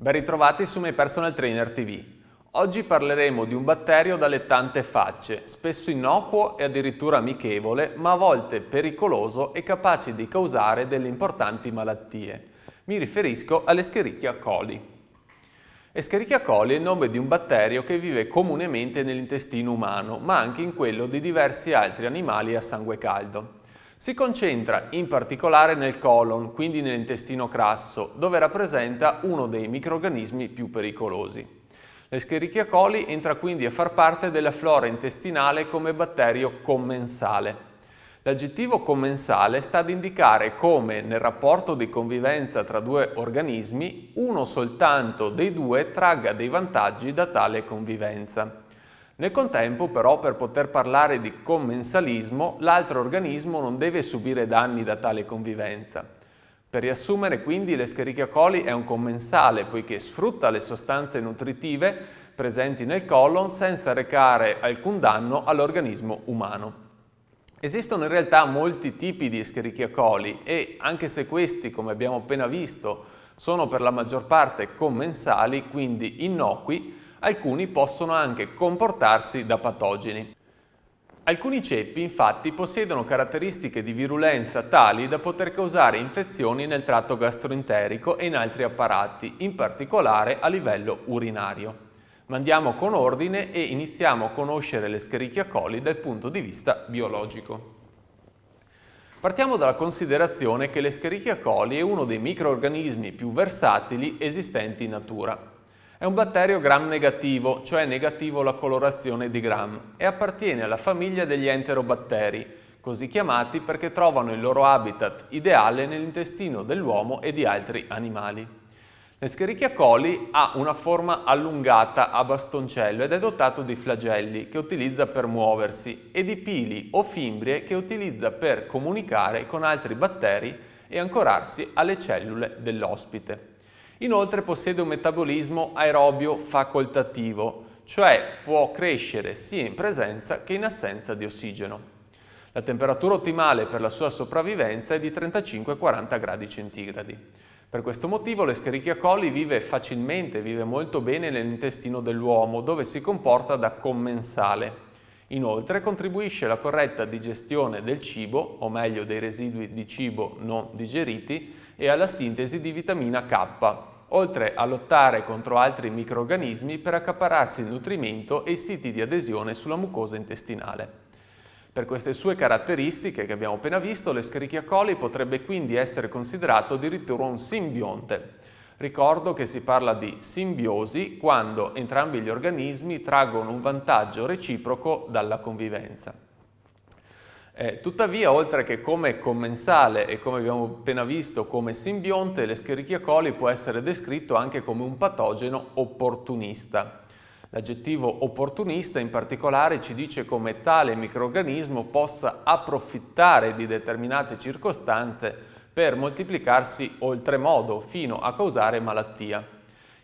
Ben ritrovati su My Personal Trainer TV. Oggi parleremo di un batterio dalle tante facce, spesso innocuo e addirittura amichevole, ma a volte pericoloso e capace di causare delle importanti malattie. Mi riferisco all'Escherichia coli. Escherichia coli è il nome di un batterio che vive comunemente nell'intestino umano, ma anche in quello di diversi altri animali a sangue caldo. Si concentra in particolare nel colon, quindi nell'intestino crasso, dove rappresenta uno dei microrganismi più pericolosi. L'escherichia coli entra quindi a far parte della flora intestinale come batterio commensale. L'aggettivo commensale sta ad indicare come nel rapporto di convivenza tra due organismi uno soltanto dei due tragga dei vantaggi da tale convivenza. Nel contempo però per poter parlare di commensalismo l'altro organismo non deve subire danni da tale convivenza. Per riassumere quindi l'Escherichia coli è un commensale poiché sfrutta le sostanze nutritive presenti nel colon senza recare alcun danno all'organismo umano. Esistono in realtà molti tipi di Escherichia coli e anche se questi, come abbiamo appena visto, sono per la maggior parte commensali, quindi innocui, alcuni possono anche comportarsi da patogeni. Alcuni ceppi infatti possiedono caratteristiche di virulenza tali da poter causare infezioni nel tratto gastroenterico e in altri apparati, in particolare a livello urinario. Ma andiamo con ordine e iniziamo a conoscere l'Escherichia coli dal punto di vista biologico. Partiamo dalla considerazione che l'Escherichia coli è uno dei microorganismi più versatili esistenti in natura. È un batterio gram negativo, cioè negativo la colorazione di gram, e appartiene alla famiglia degli enterobatteri, così chiamati perché trovano il loro habitat ideale nell'intestino dell'uomo e di altri animali. L'escherichia coli ha una forma allungata a bastoncello ed è dotato di flagelli che utilizza per muoversi e di pili o fimbrie che utilizza per comunicare con altri batteri e ancorarsi alle cellule dell'ospite. Inoltre possiede un metabolismo aerobio facoltativo, cioè può crescere sia in presenza che in assenza di ossigeno. La temperatura ottimale per la sua sopravvivenza è di 35-40 gradi centigradi. Per questo motivo l'Escherichia coli vive facilmente, vive molto bene nell'intestino dell'uomo, dove si comporta da commensale. Inoltre contribuisce alla corretta digestione del cibo, o meglio dei residui di cibo non digeriti, e alla sintesi di vitamina K, oltre a lottare contro altri microorganismi per accaparrarsi il nutrimento e i siti di adesione sulla mucosa intestinale. Per queste sue caratteristiche che abbiamo appena visto, l'Escherichia coli potrebbe quindi essere considerato addirittura un simbionte. Ricordo che si parla di simbiosi quando entrambi gli organismi traggono un vantaggio reciproco dalla convivenza. Eh, tuttavia, oltre che come commensale e come abbiamo appena visto come simbionte, l'escherichia coli può essere descritto anche come un patogeno opportunista. L'aggettivo opportunista in particolare ci dice come tale microorganismo possa approfittare di determinate circostanze per moltiplicarsi oltremodo fino a causare malattia.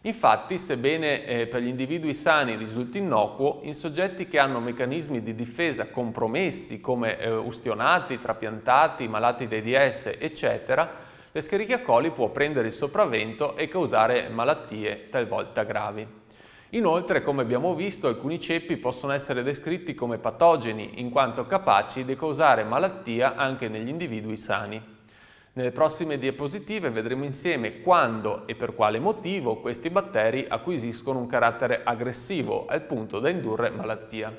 Infatti, sebbene eh, per gli individui sani risulti innocuo, in soggetti che hanno meccanismi di difesa compromessi come eh, ustionati, trapiantati, malati di AIDS, eccetera, l'escherichia coli può prendere il sopravvento e causare malattie talvolta gravi. Inoltre, come abbiamo visto, alcuni ceppi possono essere descritti come patogeni in quanto capaci di causare malattia anche negli individui sani. Nelle prossime diapositive vedremo insieme quando e per quale motivo questi batteri acquisiscono un carattere aggressivo al punto da indurre malattia.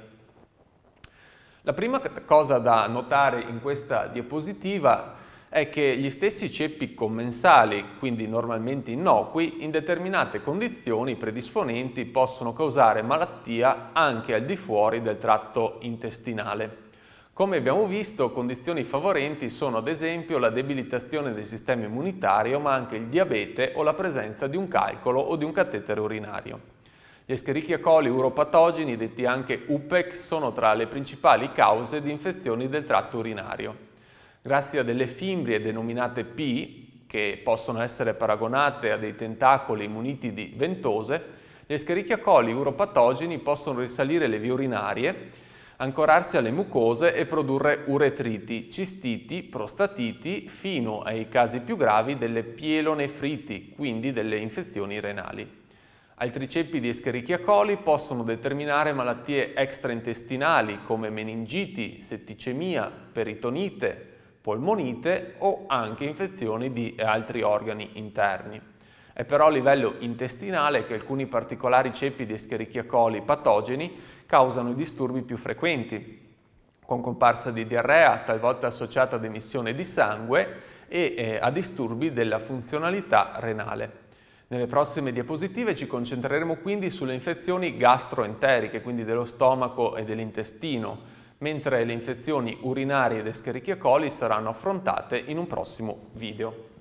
La prima cosa da notare in questa diapositiva è che gli stessi ceppi commensali, quindi normalmente innocui, in determinate condizioni predisponenti possono causare malattia anche al di fuori del tratto intestinale. Come abbiamo visto, condizioni favorenti sono ad esempio la debilitazione del sistema immunitario, ma anche il diabete o la presenza di un calcolo o di un catetere urinario. Gli Escherichia coli uropatogeni, detti anche UPEC, sono tra le principali cause di infezioni del tratto urinario. Grazie a delle fimbrie denominate P, che possono essere paragonate a dei tentacoli muniti di ventose, gli Escherichia coli uropatogeni possono risalire le vie urinarie ancorarsi alle mucose e produrre uretriti, cistiti, prostatiti, fino ai casi più gravi delle pielonefriti, quindi delle infezioni renali. Altri ceppi di Escherichia coli possono determinare malattie extraintestinali come meningiti, setticemia, peritonite, polmonite o anche infezioni di altri organi interni. È però a livello intestinale che alcuni particolari ceppi di Escherichia coli patogeni causano i disturbi più frequenti, con comparsa di diarrea, talvolta associata ad emissione di sangue e eh, a disturbi della funzionalità renale. Nelle prossime diapositive ci concentreremo quindi sulle infezioni gastroenteriche, quindi dello stomaco e dell'intestino, mentre le infezioni urinarie ed escherichia coli saranno affrontate in un prossimo video.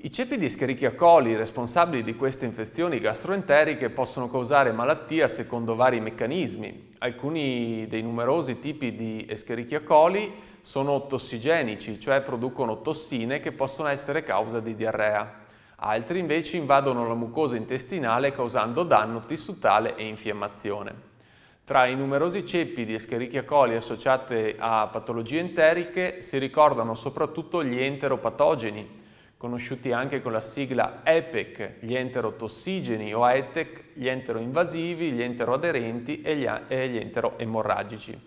I ceppi di Escherichia coli responsabili di queste infezioni gastroenteriche possono causare malattia secondo vari meccanismi. Alcuni dei numerosi tipi di Escherichia coli sono tossigenici, cioè producono tossine che possono essere causa di diarrea. Altri invece invadono la mucosa intestinale causando danno tessutale e infiammazione. Tra i numerosi ceppi di Escherichia coli associate a patologie enteriche si ricordano soprattutto gli enteropatogeni, conosciuti anche con la sigla EPEC, gli enterotossigeni, o AETEC, gli enteroinvasivi, gli enteroaderenti e gli, e gli enteroemorragici.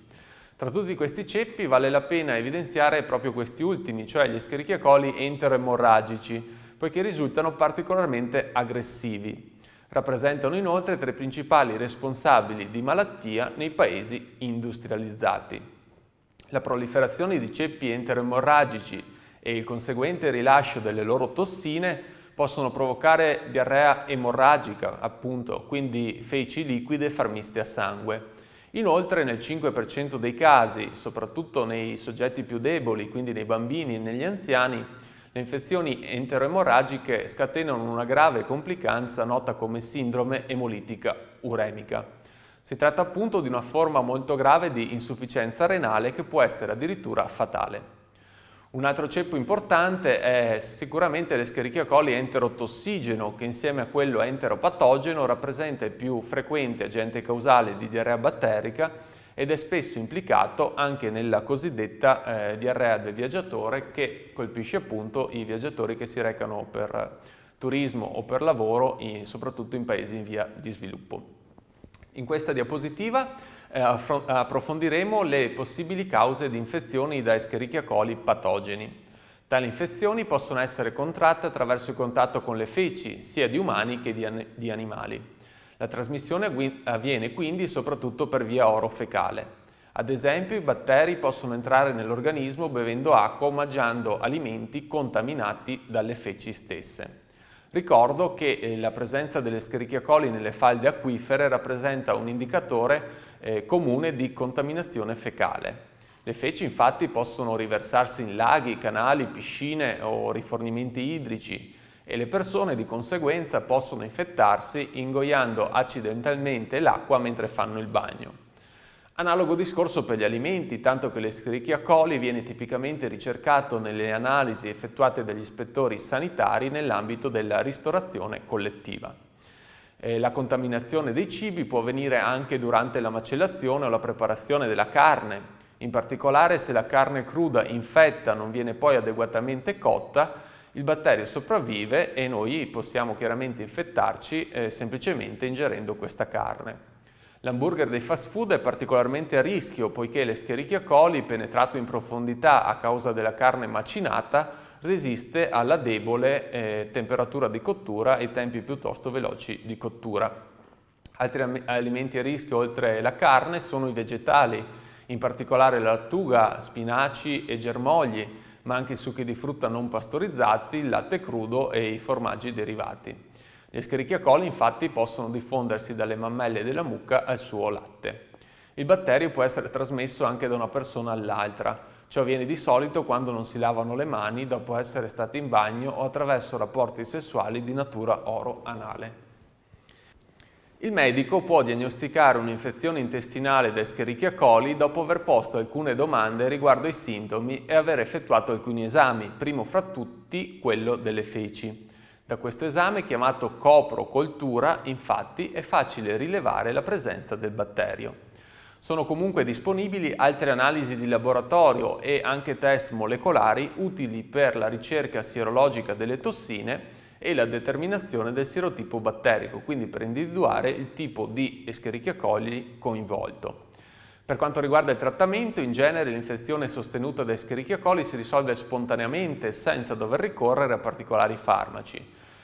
Tra tutti questi ceppi vale la pena evidenziare proprio questi ultimi, cioè gli Escherichia coli enteroemorragici, poiché risultano particolarmente aggressivi. Rappresentano inoltre tra i principali responsabili di malattia nei paesi industrializzati. La proliferazione di ceppi enteroemorragici e il conseguente rilascio delle loro tossine possono provocare diarrea emorragica, appunto, quindi feci liquide farmiste a sangue. Inoltre nel 5% dei casi, soprattutto nei soggetti più deboli, quindi nei bambini e negli anziani, le infezioni enteroemorragiche scatenano una grave complicanza nota come sindrome emolitica uremica. Si tratta appunto di una forma molto grave di insufficienza renale che può essere addirittura fatale. Un altro ceppo importante è sicuramente l'Escherichia coli enterotossigeno che insieme a quello enteropatogeno rappresenta il più frequente agente causale di diarrea batterica ed è spesso implicato anche nella cosiddetta eh, diarrea del viaggiatore che colpisce appunto i viaggiatori che si recano per turismo o per lavoro, in, soprattutto in paesi in via di sviluppo. In questa diapositiva eh, approfondiremo le possibili cause di infezioni da Escherichia coli patogeni. Tali infezioni possono essere contratte attraverso il contatto con le feci, sia di umani che di animali. La trasmissione avviene quindi soprattutto per via orofecale. Ad esempio i batteri possono entrare nell'organismo bevendo acqua o mangiando alimenti contaminati dalle feci stesse. Ricordo che eh, la presenza delle Escherichia coli nelle falde acquifere rappresenta un indicatore eh, comune di contaminazione fecale. Le feci infatti possono riversarsi in laghi, canali, piscine o rifornimenti idrici e le persone di conseguenza possono infettarsi ingoiando accidentalmente l'acqua mentre fanno il bagno. Analogo discorso per gli alimenti, tanto che l'escherichia coli viene tipicamente ricercato nelle analisi effettuate dagli ispettori sanitari nell'ambito della ristorazione collettiva. Eh, la contaminazione dei cibi può avvenire anche durante la macellazione o la preparazione della carne, in particolare se la carne cruda infetta non viene poi adeguatamente cotta, il batterio sopravvive e noi possiamo chiaramente infettarci eh, semplicemente ingerendo questa carne. L'hamburger dei fast food è particolarmente a rischio poiché l'escherichia coli, penetrato in profondità a causa della carne macinata, resiste alla debole eh, temperatura di cottura e tempi piuttosto veloci di cottura. Altri alimenti a rischio oltre la carne sono i vegetali, in particolare la lattuga, spinaci e germogli, ma anche i succhi di frutta non pastorizzati, il latte crudo e i formaggi derivati. Gli Escherichia infatti possono diffondersi dalle mammelle della mucca al suo latte. Il batterio può essere trasmesso anche da una persona all'altra. Ciò avviene di solito quando non si lavano le mani dopo essere stati in bagno o attraverso rapporti sessuali di natura oro-anale. Il medico può diagnosticare un'infezione intestinale da Escherichia coli dopo aver posto alcune domande riguardo ai sintomi e aver effettuato alcuni esami, primo fra tutti quello delle feci. Da questo esame, chiamato coprocoltura, infatti, è facile rilevare la presenza del batterio. Sono comunque disponibili altre analisi di laboratorio e anche test molecolari utili per la ricerca sierologica delle tossine e la determinazione del serotipo batterico, quindi per individuare il tipo di Escherichia coli coinvolto. Per quanto riguarda il trattamento, in genere l'infezione sostenuta da Escherichia coli si risolve spontaneamente senza dover ricorrere a particolari farmaci.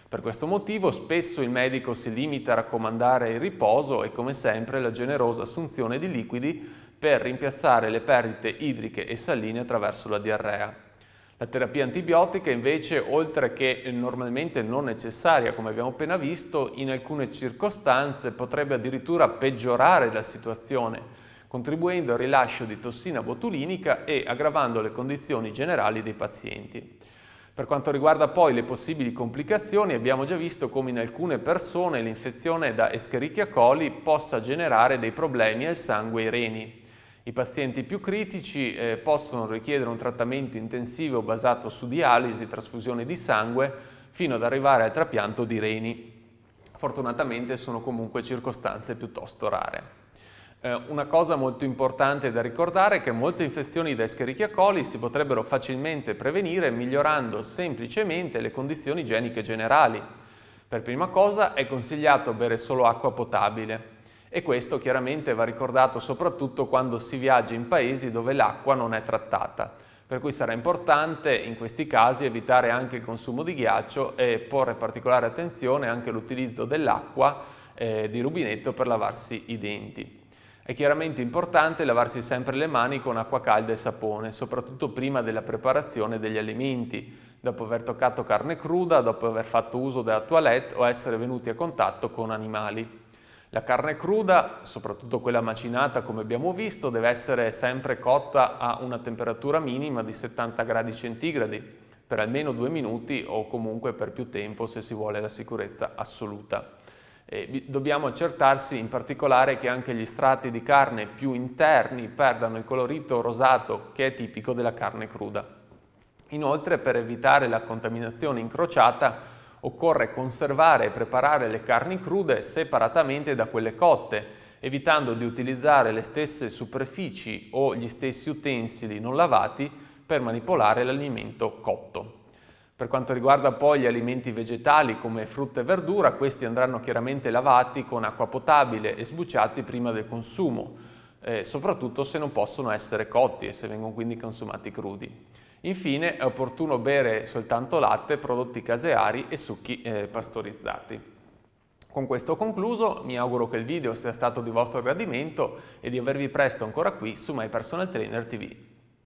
Per questo motivo spesso il medico si limita a raccomandare il riposo e come sempre la generosa assunzione di liquidi per rimpiazzare le perdite idriche e saline attraverso la diarrea. La terapia antibiotica invece, oltre che normalmente non necessaria come abbiamo appena visto, in alcune circostanze potrebbe addirittura peggiorare la situazione contribuendo al rilascio di tossina botulinica e aggravando le condizioni generali dei pazienti. Per quanto riguarda poi le possibili complicazioni, abbiamo già visto come in alcune persone l'infezione da Escherichia coli possa generare dei problemi al sangue e ai reni. I pazienti più critici eh, possono richiedere un trattamento intensivo basato su dialisi, trasfusione di sangue, fino ad arrivare al trapianto di reni. Fortunatamente sono comunque circostanze piuttosto rare. Eh, una cosa molto importante da ricordare è che molte infezioni da Escherichia coli si potrebbero facilmente prevenire migliorando semplicemente le condizioni igieniche generali. Per prima cosa è consigliato bere solo acqua potabile e questo chiaramente va ricordato soprattutto quando si viaggia in paesi dove l'acqua non è trattata. Per cui sarà importante in questi casi evitare anche il consumo di ghiaccio e porre particolare attenzione anche all'utilizzo dell'acqua eh, di rubinetto per lavarsi i denti. È chiaramente importante lavarsi sempre le mani con acqua calda e sapone, soprattutto prima della preparazione degli alimenti, dopo aver toccato carne cruda, dopo aver fatto uso della toilette o essere venuti a contatto con animali. La carne cruda, soprattutto quella macinata come abbiamo visto, deve essere sempre cotta a una temperatura minima di 70 gradi centigradi per almeno due minuti o comunque per più tempo se si vuole la sicurezza assoluta. E dobbiamo accertarsi in particolare che anche gli strati di carne più interni perdano il colorito rosato che è tipico della carne cruda. Inoltre per evitare la contaminazione incrociata occorre conservare e preparare le carni crude separatamente da quelle cotte, evitando di utilizzare le stesse superfici o gli stessi utensili non lavati per manipolare l'alimento cotto. Per quanto riguarda poi gli alimenti vegetali come frutta e verdura, questi andranno chiaramente lavati con acqua potabile e sbucciati prima del consumo, eh, soprattutto se non possono essere cotti e se vengono quindi consumati crudi. Infine è opportuno bere soltanto latte, prodotti caseari e succhi eh, pastorizzati. Con questo concluso, mi auguro che il video sia stato di vostro gradimento e di avervi presto ancora qui su My Personal Trainer TV.